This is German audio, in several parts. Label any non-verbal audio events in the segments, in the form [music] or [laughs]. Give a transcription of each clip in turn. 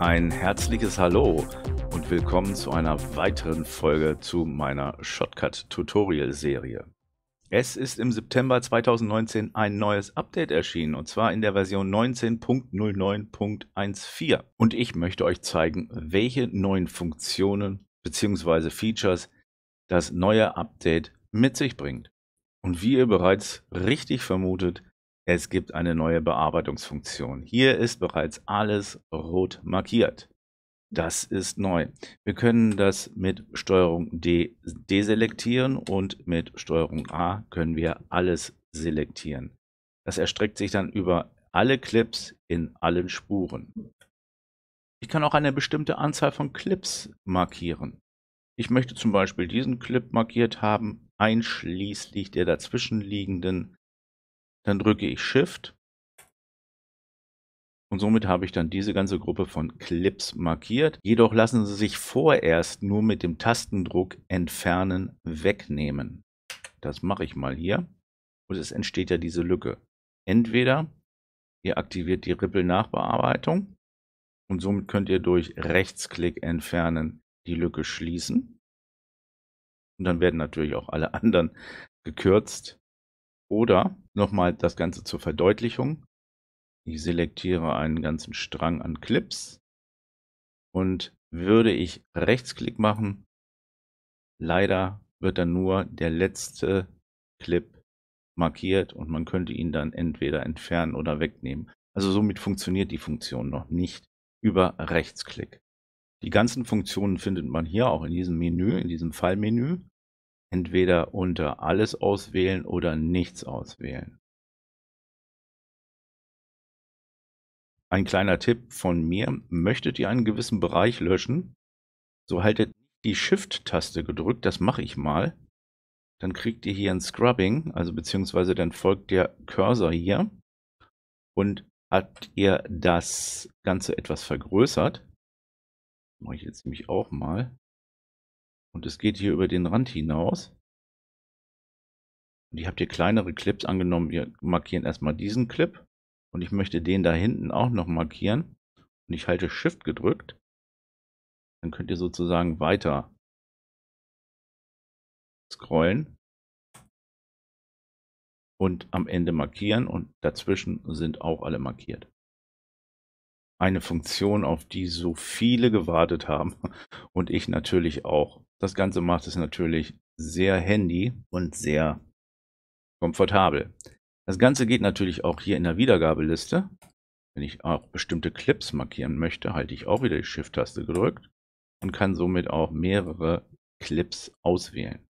Ein herzliches Hallo und willkommen zu einer weiteren Folge zu meiner Shotcut Tutorial Serie. Es ist im September 2019 ein neues Update erschienen und zwar in der Version 19.09.14 und ich möchte euch zeigen, welche neuen Funktionen bzw. Features das neue Update mit sich bringt. Und wie ihr bereits richtig vermutet, es gibt eine neue Bearbeitungsfunktion. Hier ist bereits alles rot markiert. Das ist neu. Wir können das mit STRG D deselektieren und mit STRG A können wir alles selektieren. Das erstreckt sich dann über alle Clips in allen Spuren. Ich kann auch eine bestimmte Anzahl von Clips markieren. Ich möchte zum Beispiel diesen Clip markiert haben, einschließlich der dazwischenliegenden. Dann drücke ich Shift. Und somit habe ich dann diese ganze Gruppe von Clips markiert. Jedoch lassen sie sich vorerst nur mit dem Tastendruck entfernen, wegnehmen. Das mache ich mal hier. Und es entsteht ja diese Lücke. Entweder ihr aktiviert die Ripple-Nachbearbeitung und somit könnt ihr durch Rechtsklick entfernen die Lücke schließen. Und dann werden natürlich auch alle [laughs] anderen gekürzt. Oder nochmal das Ganze zur Verdeutlichung. Ich selektiere einen ganzen Strang an Clips und würde ich Rechtsklick machen, leider wird dann nur der letzte Clip markiert und man könnte ihn dann entweder entfernen oder wegnehmen. Also somit funktioniert die Funktion noch nicht über Rechtsklick. Die ganzen Funktionen findet man hier auch in diesem Menü, in diesem Fallmenü. Entweder unter alles auswählen oder nichts auswählen. Ein kleiner Tipp von mir, möchtet ihr einen gewissen Bereich löschen, so haltet die Shift-Taste gedrückt, das mache ich mal. Dann kriegt ihr hier ein Scrubbing, also beziehungsweise dann folgt der Cursor hier und habt ihr das Ganze etwas vergrößert, Mache ich jetzt nämlich auch mal. Und es geht hier über den Rand hinaus. Und ich habe hier kleinere Clips angenommen. Wir markieren erstmal diesen Clip. Und ich möchte den da hinten auch noch markieren. Und ich halte Shift gedrückt. Dann könnt ihr sozusagen weiter scrollen. Und am Ende markieren. Und dazwischen sind auch alle markiert eine Funktion, auf die so viele gewartet haben [laughs] und ich natürlich auch. Das Ganze macht es natürlich sehr handy und sehr komfortabel. Das Ganze geht natürlich auch hier in der Wiedergabeliste. Wenn ich auch bestimmte Clips markieren möchte, halte ich auch wieder die Shift-Taste gedrückt und kann somit auch mehrere Clips auswählen.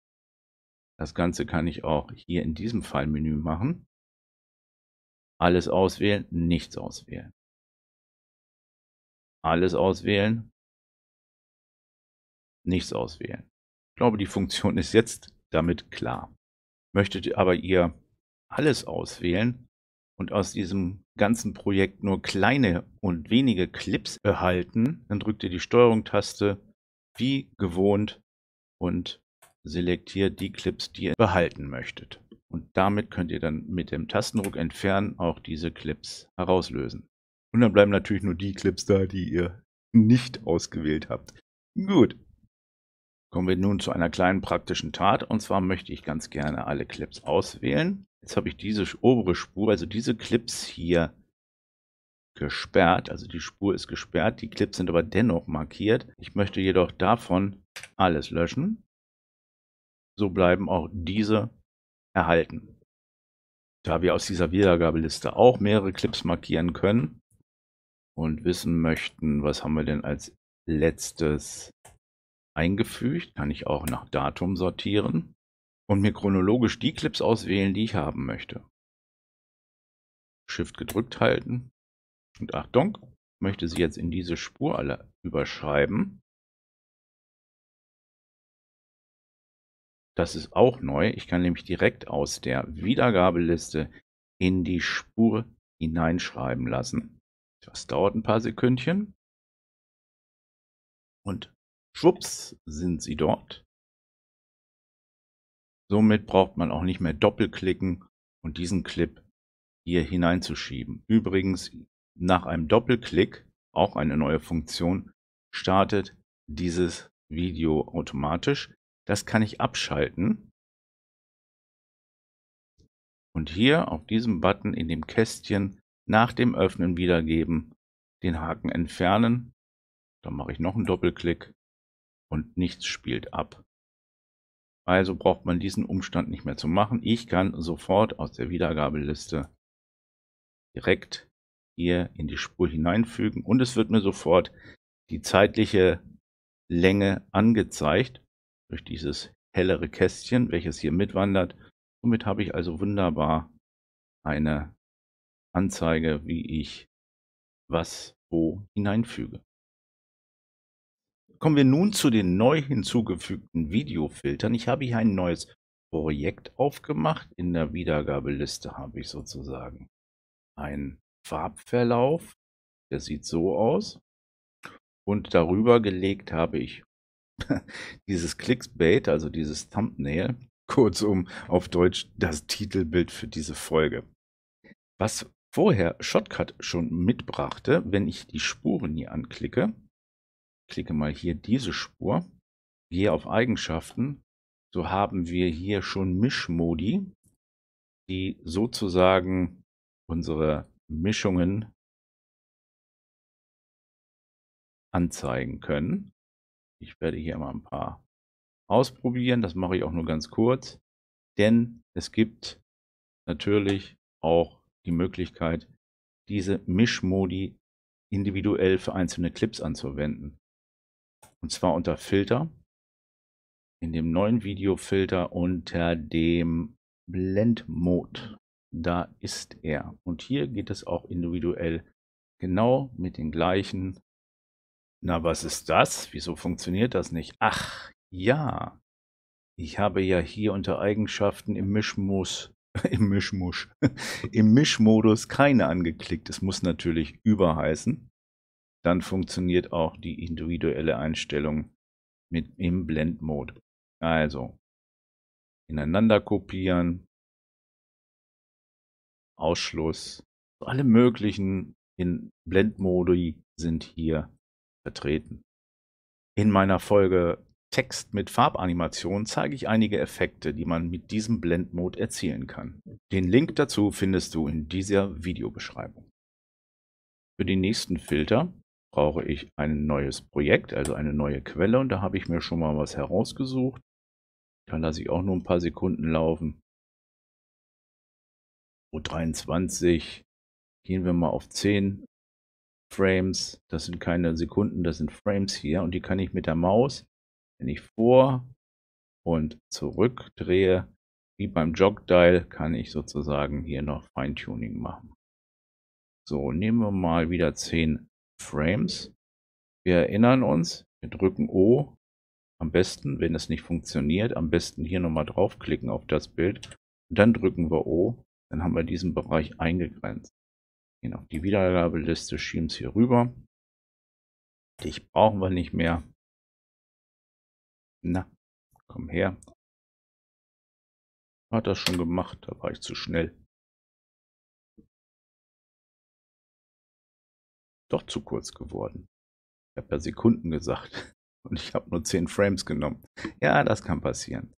Das Ganze kann ich auch hier in diesem Fallmenü machen. Alles auswählen, nichts auswählen. Alles auswählen. Nichts auswählen. Ich glaube, die Funktion ist jetzt damit klar. Möchtet aber ihr alles auswählen und aus diesem ganzen Projekt nur kleine und wenige Clips erhalten, dann drückt ihr die Steuerung-Taste wie gewohnt und selektiert die Clips, die ihr behalten möchtet. Und damit könnt ihr dann mit dem Tastendruck entfernen auch diese Clips herauslösen. Und dann bleiben natürlich nur die Clips da, die ihr nicht ausgewählt habt. Gut. Kommen wir nun zu einer kleinen praktischen Tat. Und zwar möchte ich ganz gerne alle Clips auswählen. Jetzt habe ich diese obere Spur, also diese Clips hier gesperrt. Also die Spur ist gesperrt, die Clips sind aber dennoch markiert. Ich möchte jedoch davon alles löschen. So bleiben auch diese erhalten. Da wir aus dieser Wiedergabeliste auch mehrere Clips markieren können, und wissen möchten, was haben wir denn als letztes eingefügt, kann ich auch nach Datum sortieren und mir chronologisch die Clips auswählen, die ich haben möchte. Shift gedrückt halten und Achtung, möchte sie jetzt in diese Spur alle überschreiben. Das ist auch neu. Ich kann nämlich direkt aus der Wiedergabeliste in die Spur hineinschreiben lassen. Das dauert ein paar Sekündchen. Und schwupps sind sie dort. Somit braucht man auch nicht mehr doppelklicken und diesen Clip hier hineinzuschieben. Übrigens, nach einem Doppelklick, auch eine neue Funktion, startet dieses Video automatisch. Das kann ich abschalten. Und hier auf diesem Button in dem Kästchen nach dem Öffnen wiedergeben, den Haken entfernen, dann mache ich noch einen Doppelklick und nichts spielt ab. Also braucht man diesen Umstand nicht mehr zu machen. Ich kann sofort aus der Wiedergabeliste direkt hier in die Spur hineinfügen und es wird mir sofort die zeitliche Länge angezeigt durch dieses hellere Kästchen, welches hier mitwandert. Somit habe ich also wunderbar eine anzeige, wie ich was wo hineinfüge. Kommen wir nun zu den neu hinzugefügten Videofiltern. Ich habe hier ein neues Projekt aufgemacht. In der Wiedergabeliste habe ich sozusagen einen Farbverlauf. Der sieht so aus. Und darüber gelegt habe ich [laughs] dieses Clicksbait, also dieses Thumbnail, [laughs] kurzum auf Deutsch das Titelbild für diese Folge. Was vorher Shotcut schon mitbrachte, wenn ich die Spuren hier anklicke, klicke mal hier diese Spur, gehe auf Eigenschaften, so haben wir hier schon Mischmodi, die sozusagen unsere Mischungen anzeigen können. Ich werde hier mal ein paar ausprobieren, das mache ich auch nur ganz kurz, denn es gibt natürlich auch die Möglichkeit, diese Mischmodi individuell für einzelne Clips anzuwenden. Und zwar unter Filter, in dem neuen Videofilter unter dem Blend Mode. Da ist er. Und hier geht es auch individuell genau mit den gleichen. Na, was ist das? Wieso funktioniert das nicht? Ach, ja. Ich habe ja hier unter Eigenschaften im Mischmus [laughs] im Mischmusch, [laughs] im Mischmodus keine angeklickt. Es muss natürlich überheißen. Dann funktioniert auch die individuelle Einstellung mit im Blendmode. Also ineinander kopieren, Ausschluss, alle möglichen in Blend sind hier vertreten. In meiner Folge Text mit Farbanimation zeige ich einige Effekte, die man mit diesem Blend-Mode erzielen kann. Den Link dazu findest du in dieser Videobeschreibung. Für den nächsten Filter brauche ich ein neues Projekt, also eine neue Quelle und da habe ich mir schon mal was herausgesucht. Da lasse ich auch nur ein paar Sekunden laufen. 23 gehen wir mal auf 10 Frames. Das sind keine Sekunden, das sind Frames hier und die kann ich mit der Maus wenn ich vor und zurück drehe, wie beim Jog-Dial, kann ich sozusagen hier noch Feintuning machen. So, nehmen wir mal wieder 10 Frames. Wir erinnern uns, wir drücken O. Am besten, wenn es nicht funktioniert, am besten hier nochmal draufklicken auf das Bild. Und dann drücken wir O. Dann haben wir diesen Bereich eingegrenzt. Gehen auf die Wiedergabeliste, schieben es hier rüber. Dich brauchen wir nicht mehr. Na, komm her. Hat das schon gemacht, da war ich zu schnell. Doch zu kurz geworden. Ich habe ja Sekunden gesagt [laughs] und ich habe nur 10 Frames genommen. Ja, das kann passieren.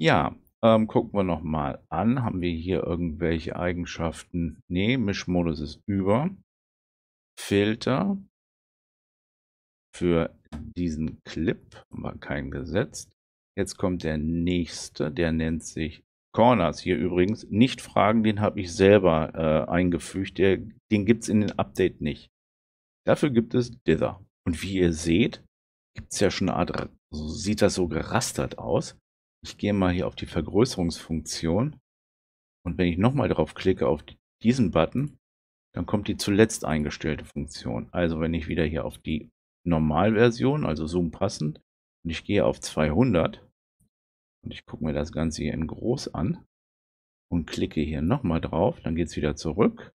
Ja, ähm, gucken wir nochmal an. Haben wir hier irgendwelche Eigenschaften? Ne, Mischmodus ist über. Filter für diesen Clip, haben wir keinen gesetzt. Jetzt kommt der nächste, der nennt sich Corners. Hier übrigens nicht fragen, den habe ich selber äh, eingefügt. Der, den gibt es in den Update nicht. Dafür gibt es Dither. Und wie ihr seht, gibt es ja schon eine Art, so also sieht das so gerastert aus. Ich gehe mal hier auf die Vergrößerungsfunktion. Und wenn ich nochmal drauf klicke auf diesen Button, dann kommt die zuletzt eingestellte Funktion. Also wenn ich wieder hier auf die Normalversion, also Zoom passend. Und ich gehe auf 200 und ich gucke mir das Ganze hier in groß an und klicke hier nochmal drauf. Dann geht es wieder zurück.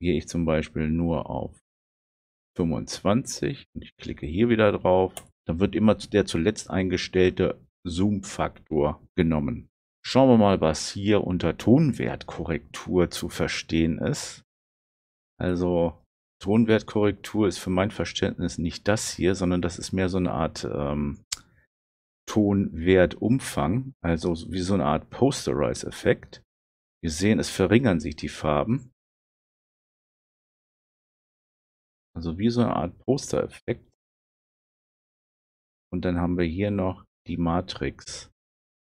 Gehe ich zum Beispiel nur auf 25 und ich klicke hier wieder drauf. Dann wird immer der zuletzt eingestellte Zoom-Faktor genommen. Schauen wir mal, was hier unter Tonwertkorrektur zu verstehen ist. Also Tonwertkorrektur ist für mein Verständnis nicht das hier, sondern das ist mehr so eine Art ähm, Tonwertumfang, also wie so eine Art Posterize-Effekt. Wir sehen, es verringern sich die Farben. Also wie so eine Art Poster-Effekt. Und dann haben wir hier noch die Matrix.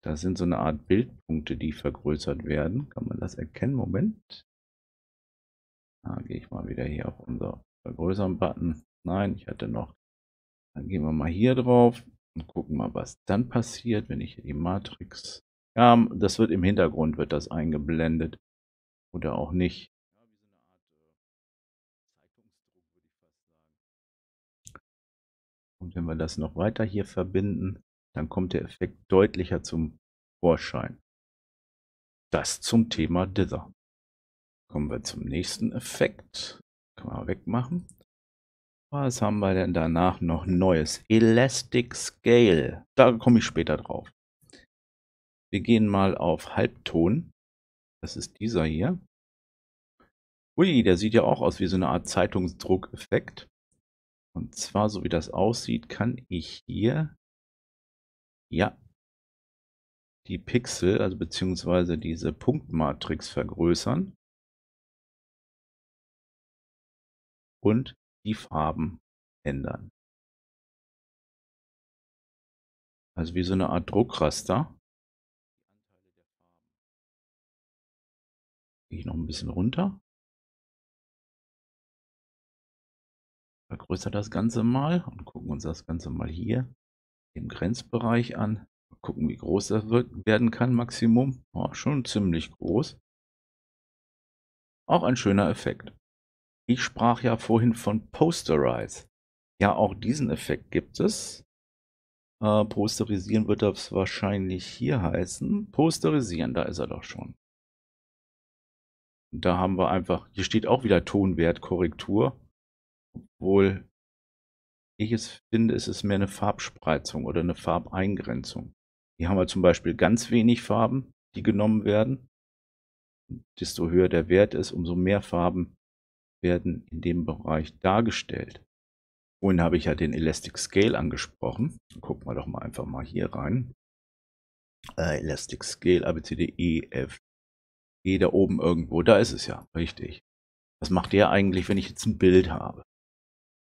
Da sind so eine Art Bildpunkte, die vergrößert werden. Kann man das erkennen? Moment. Da gehe ich mal wieder hier auf unser vergrößern Button. Nein, ich hatte noch. Dann gehen wir mal hier drauf und gucken mal, was dann passiert, wenn ich die Matrix. Ja, das wird im Hintergrund wird das eingeblendet oder auch nicht. Und wenn wir das noch weiter hier verbinden, dann kommt der Effekt deutlicher zum Vorschein. Das zum Thema Dither. Kommen wir zum nächsten Effekt. Kann man wegmachen. Was haben wir denn danach noch Neues? Elastic Scale. Da komme ich später drauf. Wir gehen mal auf Halbton. Das ist dieser hier. Ui, der sieht ja auch aus wie so eine Art Zeitungsdruckeffekt. Und zwar, so wie das aussieht, kann ich hier, ja, die Pixel, also beziehungsweise diese Punktmatrix vergrößern. und die Farben ändern. Also wie so eine Art Druckraster. Gehe ich noch ein bisschen runter. Vergrößere das Ganze mal und gucken uns das Ganze mal hier im Grenzbereich an. Mal gucken, wie groß das wird, werden kann, Maximum. Oh, schon ziemlich groß. Auch ein schöner Effekt. Ich sprach ja vorhin von Posterize. Ja, auch diesen Effekt gibt es. Äh, posterisieren wird das wahrscheinlich hier heißen. Posterisieren, da ist er doch schon. Da haben wir einfach, hier steht auch wieder Tonwertkorrektur, obwohl ich es finde, es ist mehr eine Farbspreizung oder eine Farbeingrenzung. Hier haben wir zum Beispiel ganz wenig Farben, die genommen werden. Desto höher der Wert ist, umso mehr Farben werden in dem Bereich dargestellt. Vorhin habe ich ja den Elastic Scale angesprochen. Gucken wir doch mal einfach mal hier rein. Äh, Elastic Scale, ABCD, E, F, G, da oben irgendwo. Da ist es ja, richtig. Was macht der eigentlich, wenn ich jetzt ein Bild habe?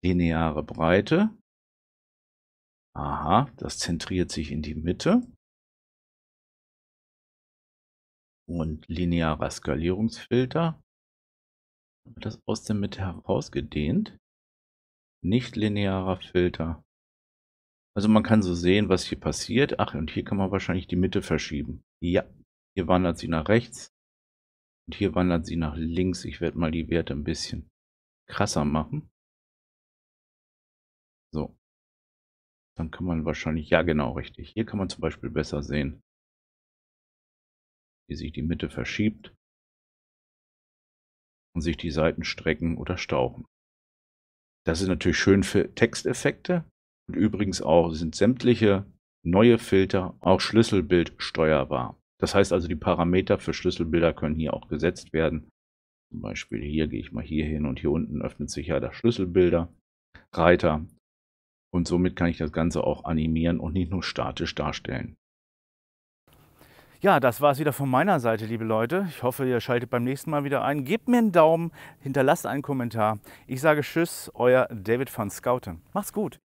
Lineare Breite. Aha, das zentriert sich in die Mitte. Und linearer Skalierungsfilter das aus der Mitte herausgedehnt? Nicht linearer Filter. Also man kann so sehen, was hier passiert. Ach, und hier kann man wahrscheinlich die Mitte verschieben. Ja, hier wandert sie nach rechts. Und hier wandert sie nach links. Ich werde mal die Werte ein bisschen krasser machen. So. Dann kann man wahrscheinlich, ja genau, richtig. Hier kann man zum Beispiel besser sehen, wie sich die Mitte verschiebt und sich die Seiten strecken oder stauchen. Das ist natürlich schön für Texteffekte und übrigens auch sind sämtliche neue Filter auch Schlüsselbild steuerbar. Das heißt also, die Parameter für Schlüsselbilder können hier auch gesetzt werden. Zum Beispiel hier gehe ich mal hier hin und hier unten öffnet sich ja der Schlüsselbilder-Reiter. Und somit kann ich das Ganze auch animieren und nicht nur statisch darstellen. Ja, das war es wieder von meiner Seite, liebe Leute. Ich hoffe, ihr schaltet beim nächsten Mal wieder ein. Gebt mir einen Daumen, hinterlasst einen Kommentar. Ich sage Tschüss, euer David van Scouten. Macht's gut.